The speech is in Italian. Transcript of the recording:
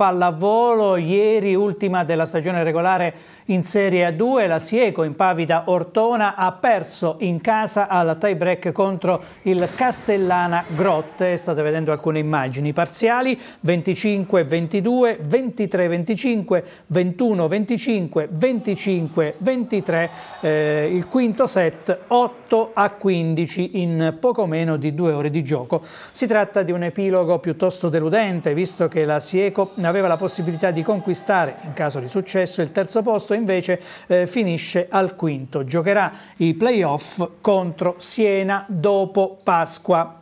pallavolo, ieri ultima della stagione regolare in Serie A2, la Sieco in Pavida Ortona ha perso in casa al tie break contro il Castellana Grotte, state vedendo alcune immagini parziali, 25-22, 23-25, 21-25, 25-23, eh, il quinto set 8 15 in poco meno di due ore di gioco. Si tratta di un epilogo piuttosto deludente visto che la Sieco aveva la possibilità di conquistare, in caso di successo, il terzo posto, invece eh, finisce al quinto. Giocherà i playoff contro Siena dopo Pasqua.